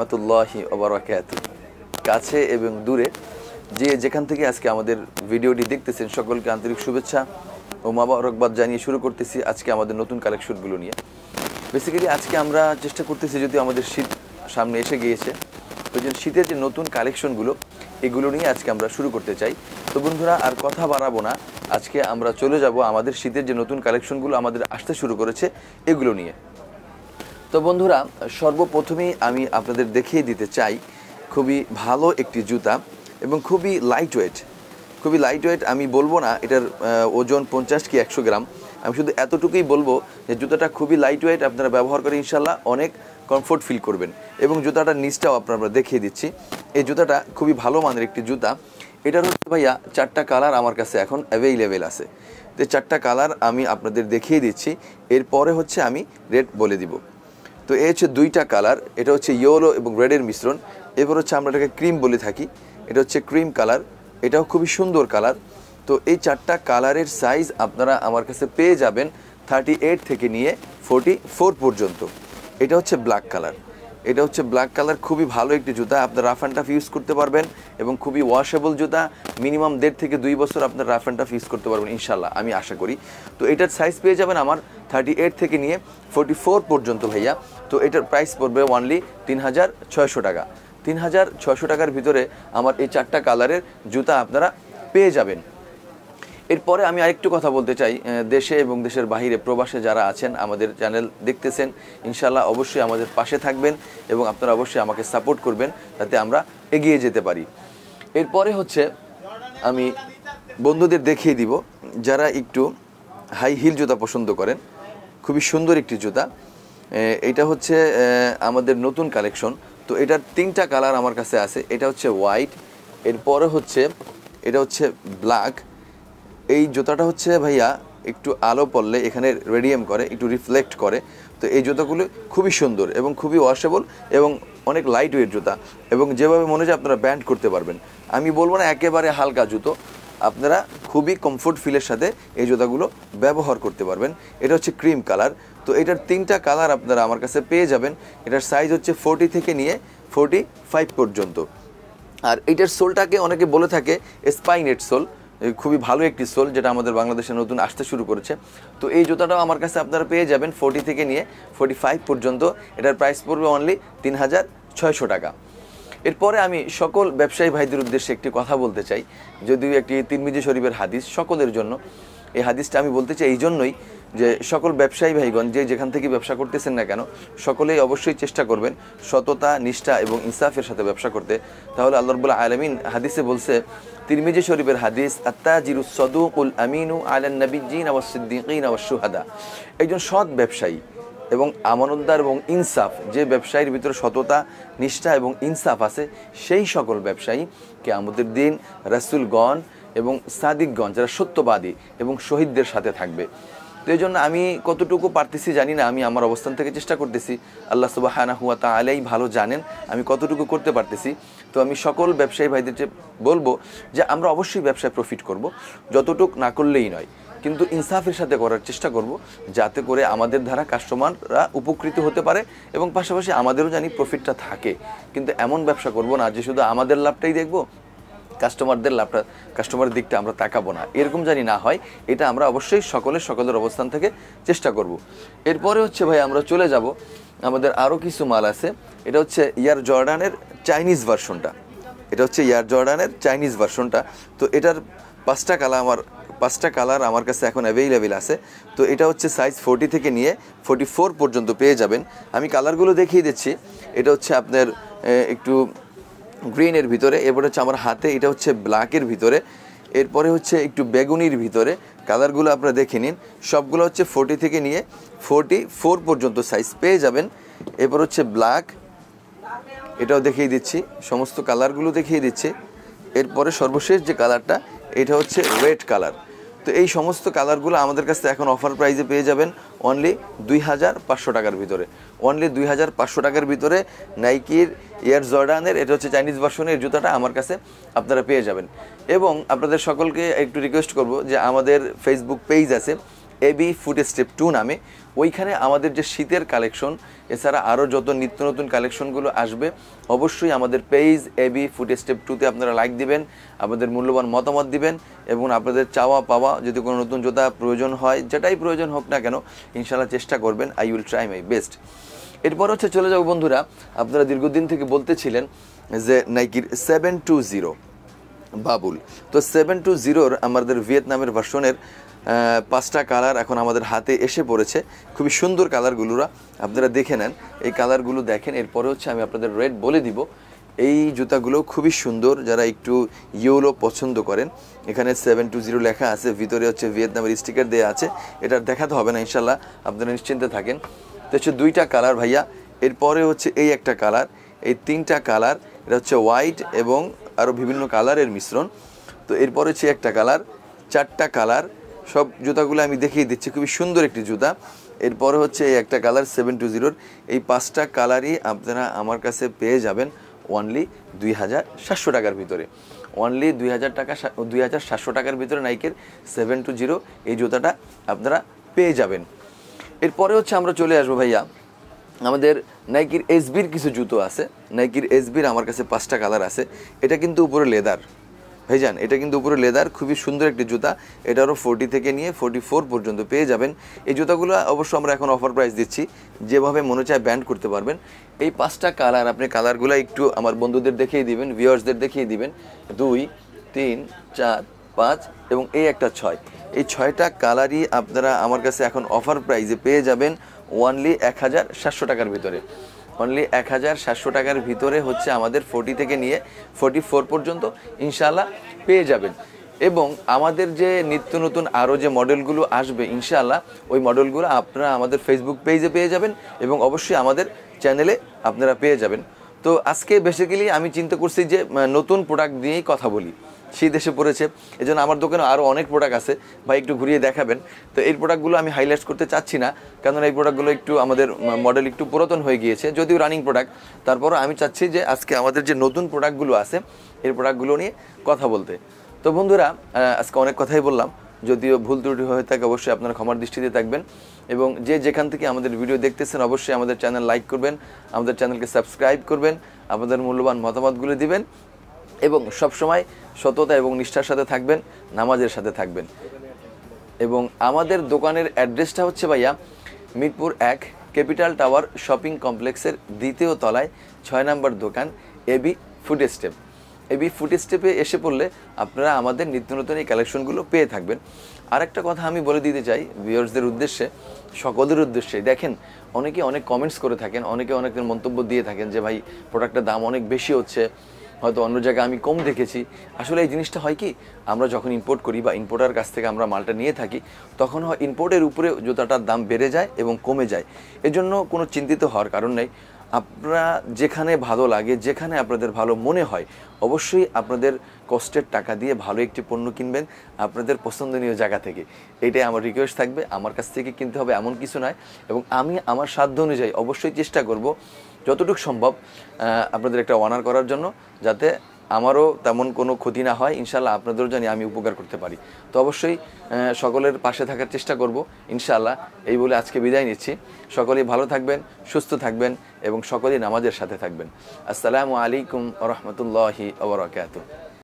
রহমতুল্লাহি ওবরাকাত কাছে এবং দূরে যে যেখান থেকে আজকে আমাদের ভিডিওটি দেখতেছেন সকলকে আন্তরিক শুভেচ্ছা ও মাবারকবাদ জানিয়ে শুরু করতেছি আজকে আমাদের নতুন কালেকশনগুলো নিয়ে বেসিক্যালি আজকে আমরা চেষ্টা করতেছি যদি আমাদের শীত সামনে এসে গিয়েছে ওই জন্য শীতের যে নতুন কালেকশনগুলো এগুলো নিয়ে আজকে আমরা শুরু করতে চাই তো বন্ধুরা আর কথা বাড়াবো না আজকে আমরা চলে যাব আমাদের শীতের যে নতুন কালেকশনগুলো আমাদের আসতে শুরু করেছে এগুলো নিয়ে তো বন্ধুরা সর্বপ্রথমেই আমি আপনাদের দেখিয়ে দিতে চাই খুবই ভালো একটি জুতা এবং খুবই লাইট ওয়েট খুবই লাইট ওয়েট আমি বলবো না এটার ওজন পঞ্চাশ কি একশো গ্রাম আমি শুধু এতটুকুই বলবো যে জুতাটা খুবই লাইট ওয়েট আপনারা ব্যবহার করে ইনশাল্লাহ অনেক কমফোর্ট ফিল করবেন এবং জুতাটার নিচটাও আপনারা দেখিয়ে দিচ্ছি এই জুতাটা খুবই ভালো মানের একটি জুতা এটার হচ্ছে ভাইয়া চারটা কালার আমার কাছে এখন অ্যাভেইলেবেল আছে তো চারটা কালার আমি আপনাদের দেখিয়ে দিচ্ছি এরপরে হচ্ছে আমি রেট বলে দিব তো এ হচ্ছে দুইটা কালার এটা হচ্ছে ইয়েলো এবং রেডের মিশ্রণ এরপর হচ্ছে আমরা এটাকে ক্রিম বলে থাকি এটা হচ্ছে ক্রিম কালার এটাও খুবই সুন্দর কালার তো এই চারটা কালারের সাইজ আপনারা আমার কাছে পেয়ে যাবেন থার্টি এইট থেকে নিয়ে ফোরটি ফোর পর্যন্ত এটা হচ্ছে ব্ল্যাক কালার এটা হচ্ছে ব্ল্যাক কালার খুবই ভালো একটি জুতা আপনার রাফ অ্যান্ড টাফ ইউজ করতে পারবেন এবং খুবই ওয়াশেবল জুতা মিনিমাম দেড় থেকে দুই বছর আপনার রাফ অ্যান্ড টাফ ইউজ করতে পারবেন ইনশাল্লাহ আমি আশা করি তো এটার সাইজ পেয়ে যাবেন আমার থার্টি এইট থেকে নিয়ে ফোর্টি ফোর পর্যন্ত ভাইয়া তো এটার প্রাইস পড়বে ওয়ানলি তিন হাজার ছয়শো টাকা তিন হাজার ছয়শো টাকার ভিতরে আমার এই চারটা কালারের জুতা আপনারা পেয়ে যাবেন এরপরে আমি আরেকটু কথা বলতে চাই দেশে এবং দেশের বাহিরে প্রবাসে যারা আছেন আমাদের চ্যানেল দেখতেছেন ইনশাল্লাহ অবশ্যই আমাদের পাশে থাকবেন এবং আপনারা অবশ্যই আমাকে সাপোর্ট করবেন যাতে আমরা এগিয়ে যেতে পারি এরপরে হচ্ছে আমি বন্ধুদের দেখিয়ে দিব যারা একটু হাই হিল জুতা পছন্দ করেন খুবই সুন্দর একটি জুতা এটা হচ্ছে আমাদের নতুন কালেকশন তো এটার তিনটা কালার আমার কাছে আছে এটা হচ্ছে হোয়াইট এরপরে হচ্ছে এটা হচ্ছে ব্ল্যাক এই জুতাটা হচ্ছে ভাইয়া একটু আলো পড়লে এখানে রেডিয়াম করে একটু রিফ্লেক্ট করে তো এই জুতাগুলো খুবই সুন্দর এবং খুবই ওয়াশেবল এবং অনেক লাইট ওয়েট জুতা এবং যেভাবে মনে হয় আপনারা ব্যান্ড করতে পারবেন আমি বলবো না একেবারে হালকা জুতো আপনারা খুবই কমফোর্ট ফিলের সাথে এই জুতাগুলো ব্যবহার করতে পারবেন এটা হচ্ছে ক্রিম কালার তো এটার তিনটা কালার আপনারা আমার কাছে পেয়ে যাবেন এটার সাইজ হচ্ছে ফোর্টি থেকে নিয়ে ফোর্টি ফাইভ পর্যন্ত আর এটার সোলটাকে অনেকে বলে থাকে স্পাইনেট সোল খুবই ভালো একটি সোল যেটা আমাদের বাংলাদেশে নতুন আসতে শুরু করেছে তো এই জুতাটাও আমার কাছে আপনারা পেয়ে যাবেন ফোর্টি থেকে নিয়ে ফোর্টি ফাইভ পর্যন্ত এটার প্রাইস পড়বে অনলি তিন হাজার ছয়শো টাকা এরপরে আমি সকল ব্যবসায়ী ভাইদের উদ্দেশ্যে একটি কথা বলতে চাই যদিও একটি তিনমিজি শরীফের হাদিস সকলের জন্য এই হাদিসটা আমি বলতে চাই এই জন্যই যে সকল ব্যবসায়ী ভাইগণ যে যেখান থেকে ব্যবসা করতেছেন না কেন সকলেই অবশ্যই চেষ্টা করবেন সততা নিষ্ঠা এবং ইনসাফের সাথে ব্যবসা করতে তাহলে আল্লাহবুল্লাহ আলমিন হাদিসে বলছে তিরমিজি শরীফের হাদিস আত্তাজিরু সদুকুল আমিনু আলান নবীজিন আবার সিদ্দিকিন একজন সৎ ব্যবসায়ী এবং আমানতদার এবং ইনসাফ যে ব্যবসায়ীর ভিতরে সততা নিষ্ঠা এবং ইনসাফ আছে সেই সকল ব্যবসায়ী কে আমাদের দিন রাসুলগণ এবং সাদিকগণ যারা সত্যবাদী এবং শহীদদের সাথে থাকবে তো এই জন্য আমি কতটুকু পারতেছি জানি না আমি আমার অবস্থান থেকে চেষ্টা করতেছি আল্লাহ সুবাহ হুয়া তা আলাই ভালো জানেন আমি কতটুকু করতে পারতেছি তো আমি সকল ব্যবসায়ী ভাইদের বলবো যে আমরা অবশ্যই ব্যবসায় প্রফিট করব যতটুক না করলেই নয় কিন্তু ইনসাফের সাথে করার চেষ্টা করব যাতে করে আমাদের দ্বারা কাস্টমাররা উপকৃত হতে পারে এবং পাশাপাশি আমাদেরও জানি প্রফিটটা থাকে কিন্তু এমন ব্যবসা করব না যে শুধু আমাদের লাভটাই দেখব কাস্টমারদের লাভটা কাস্টমারের দিকটা আমরা তাকাবো না এরকম জানি না হয় এটা আমরা অবশ্যই সকলে সকলের অবস্থান থেকে চেষ্টা করব। এরপরে হচ্ছে ভাই আমরা চলে যাব আমাদের আরও কিছু মাল আছে এটা হচ্ছে ইয়ার জর্ডানের চাইনিজ ভার্সনটা এটা হচ্ছে ইয়ার জর্ডানের চাইনিজ ভার্সনটা তো এটার পাঁচটা কালা আমার পাঁচটা কালার আমার কাছে এখন অ্যাভেলেবেল আছে তো এটা হচ্ছে সাইজ ফোর্টি থেকে নিয়ে ফোর্টি ফোর পর্যন্ত পেয়ে যাবেন আমি কালারগুলো দেখিয়ে দিচ্ছি এটা হচ্ছে আপনার একটু গ্রিনের ভিতরে এরপরে হচ্ছে আমার হাতে এটা হচ্ছে ব্ল্যাকের ভিতরে এরপরে হচ্ছে একটু বেগুনির ভিতরে কালারগুলো আপনারা দেখে নিন সবগুলো হচ্ছে ফোর্টি থেকে নিয়ে ফোর্টি ফোর পর্যন্ত সাইজ পেয়ে যাবেন এরপর হচ্ছে ব্ল্যাক এটাও দেখিয়ে দিচ্ছি সমস্ত কালারগুলো দেখিয়ে দিচ্ছি এরপরে সর্বশেষ যে কালারটা এটা হচ্ছে রেড কালার তো এই সমস্ত কালারগুলো আমাদের কাছে এখন অফার প্রাইজে পেয়ে যাবেন অনলি দুই হাজার পাঁচশো টাকার ভিতরে অনলি দুই হাজার পাঁচশো টাকার ভিতরে নাইকির এয়ার জর্ডানের এটা হচ্ছে চাইনিজ ভার্সনের জুতাটা আমার কাছে আপনারা পেয়ে যাবেন এবং আপনাদের সকলকে একটু রিকোয়েস্ট করব যে আমাদের ফেসবুক পেজ আছে এবি ফুড স্টেপ টু নামে ওইখানে আমাদের যে শীতের কালেকশন এছাড়া আরও যত নিত্য নতুন কালেকশনগুলো আসবে অবশ্যই আমাদের পেজ এবি ফুড স্টেপ টুতে আপনারা লাইক দিবেন আপনাদের মূল্যবান মতামত দিবেন এবং আপনাদের চাওয়া পাওয়া যদি কোনো নতুন জোতা প্রয়োজন হয় যেটাই প্রয়োজন হোক না কেন ইনশাল্লাহ চেষ্টা করবেন I will try my best এরপর হচ্ছে চলে যাবো বন্ধুরা আপনারা দীর্ঘদিন থেকে বলতেছিলেন যে নাইকির সেভেন টু জিরো বাবুল তো সেভেন টু জিরোর আমাদের ভিয়েতনামের ভার্সনের পাঁচটা কালার এখন আমাদের হাতে এসে পড়েছে খুবই সুন্দর কালারগুলোরা আপনারা দেখে নেন এই কালারগুলো দেখেন এরপরে হচ্ছে আমি আপনাদের রেড বলে দিব এই জুতাগুলো খুবই সুন্দর যারা একটু ইয়োলো পছন্দ করেন এখানে সেভেন টু জিরো লেখা আছে ভিতরে হচ্ছে ভিয়েতনামের স্টিকার দেওয়া আছে এটা দেখাতে হবে না ইনশাল্লাহ আপনারা নিশ্চিন্তে থাকেন তো হচ্ছে দুইটা কালার ভাইয়া এরপরে হচ্ছে এই একটা কালার এই তিনটা কালার এটা হচ্ছে হোয়াইট এবং আরও বিভিন্ন কালারের মিশ্রণ তো এরপরে হচ্ছে একটা কালার চারটা কালার সব জুতাগুলো আমি দেখিয়ে দিচ্ছি খুবই সুন্দর একটি জুতা এরপরে হচ্ছে এই একটা কালার সেভেন টু জিরোর এই পাঁচটা কালারই আপনারা আমার কাছে পেয়ে যাবেন ওয়ানলি দুই হাজার সাতশো টাকার ভিতরে ওয়ানলি দুই হাজার টাকা দুই হাজার সাতশো টাকার ভিতরে নাইকের সেভেন টু জিরো এই জুতাটা আপনারা পেয়ে যাবেন এরপরে হচ্ছে আমরা চলে আসবো ভাইয়া আমাদের নাইকির এসবির কিছু জুতো আছে নাইকির এসবির আমার কাছে পাঁচটা কালার আছে এটা কিন্তু উপরে লেদার ভেজান এটা কিন্তু উপরে লেদার খুবই সুন্দর একটি জুতা এটারও ফোরটি ফোর্টি থেকে নিয়ে ফোর্টি ফোর পর্যন্ত পেয়ে যাবেন এই জুতাগুলো অবশ্য আমরা এখন অফার প্রাইস দিচ্ছি যেভাবে মনে চায় ব্যান্ড করতে পারবেন এই পাঁচটা কালার আপনি কালারগুলো একটু আমার বন্ধুদের দেখিয়ে দিবেন ভিউয়ার্সদের দেখিয়ে দিবেন দুই তিন চার পাঁচ এবং এই একটা ছয় এই ছয়টা কালারই আপনারা আমার কাছে এখন অফার প্রাইজে পেয়ে যাবেন ওয়ানলি এক হাজার সাতশো টাকার ভিতরে অনলি এক হাজার সাতশো টাকার ভিতরে হচ্ছে আমাদের ফোর্টি থেকে নিয়ে ফোর্টি ফোর পর্যন্ত ইনশাআল্লাহ পেয়ে যাবেন এবং আমাদের যে নিত্য নতুন আরও যে মডেলগুলো আসবে ইনশাল্লাহ ওই মডেলগুলো আপনারা আমাদের ফেসবুক পেজে পেয়ে যাবেন এবং অবশ্যই আমাদের চ্যানেলে আপনারা পেয়ে যাবেন তো আজকে বেসিক্যালি আমি চিন্তা করছি যে নতুন প্রোডাক্ট দিয়েই কথা বলি শীত এসে পড়েছে জন্য আমার দোকানে আরও অনেক প্রোডাক্ট আছে ভাই একটু ঘুরিয়ে দেখাবেন তো এই প্রোডাক্টগুলো আমি হাইলাইট করতে চাচ্ছি না কারণ এই প্রোডাক্টগুলো একটু আমাদের মডেল একটু পুরাতন হয়ে গিয়েছে যদিও রানিং প্রোডাক্ট তারপরও আমি চাচ্ছি যে আজকে আমাদের যে নতুন প্রোডাক্টগুলো আছে এই প্রোডাক্টগুলো নিয়ে কথা বলতে তো বন্ধুরা আজকে অনেক কথাই বললাম যদিও ভুল ত্রুটি হয়ে থাকে অবশ্যই আপনারা ক্ষমার দৃষ্টিতে থাকবেন এবং যে যেখান থেকে আমাদের ভিডিও দেখতেছেন অবশ্যই আমাদের চ্যানেল লাইক করবেন আমাদের চ্যানেলকে সাবস্ক্রাইব করবেন আপনাদের মূল্যবান মতামতগুলো দিবেন এবং সব সময় সততা এবং নিষ্ঠার সাথে থাকবেন নামাজের সাথে থাকবেন এবং আমাদের দোকানের অ্যাড্রেসটা হচ্ছে ভাইয়া মিরপুর এক ক্যাপিটাল টাওয়ার শপিং কমপ্লেক্সের দ্বিতীয় তলায় ছয় নম্বর দোকান AB food step AB food স্টেপে এসে পড়লে আপনারা আমাদের নিত্য নতুন এই কালেকশনগুলো পেয়ে থাকবেন আর একটা কথা আমি বলে দিতে চাই ভিওর্সদের উদ্দেশ্যে সকলের উদ্দেশ্যে দেখেন অনেকে অনেক কমেন্টস করে থাকেন অনেকে অনেকের মন্তব্য দিয়ে থাকেন যে ভাই প্রোডাক্টের দাম অনেক বেশি হচ্ছে হয়তো অন্য জায়গায় আমি কম দেখেছি আসলে এই জিনিসটা হয় কি আমরা যখন ইম্পোর্ট করি বা ইম্পোর্টার কাছ থেকে আমরা মালটা নিয়ে থাকি তখন হয় ইম্পোর্টের উপরে জুতাটার দাম বেড়ে যায় এবং কমে যায় এজন্য কোনো চিন্তিত হওয়ার কারণ নেই আপনারা যেখানে ভালো লাগে যেখানে আপনাদের ভালো মনে হয় অবশ্যই আপনাদের কষ্টের টাকা দিয়ে ভালো একটি পণ্য কিনবেন আপনাদের পছন্দনীয় জায়গা থেকে এটাই আমার রিকোয়েস্ট থাকবে আমার কাছ থেকে কিনতে হবে এমন কিছু নয় এবং আমি আমার সাধ্য অনুযায়ী অবশ্যই চেষ্টা করব যতটুকু সম্ভব আপনাদের একটা অনার করার জন্য যাতে আমারও তেমন কোনো ক্ষতি না হয় ইনশাল্লাহ আপনাদেরও জানি আমি উপকার করতে পারি তো অবশ্যই সকলের পাশে থাকার চেষ্টা করব ইনশাল্লাহ এই বলে আজকে বিদায় নিচ্ছি সকলেই ভালো থাকবেন সুস্থ থাকবেন এবং সকলেই নামাজের সাথে থাকবেন আসসালামু আলাইকুম রহমতুল্লাহি আবরাকাত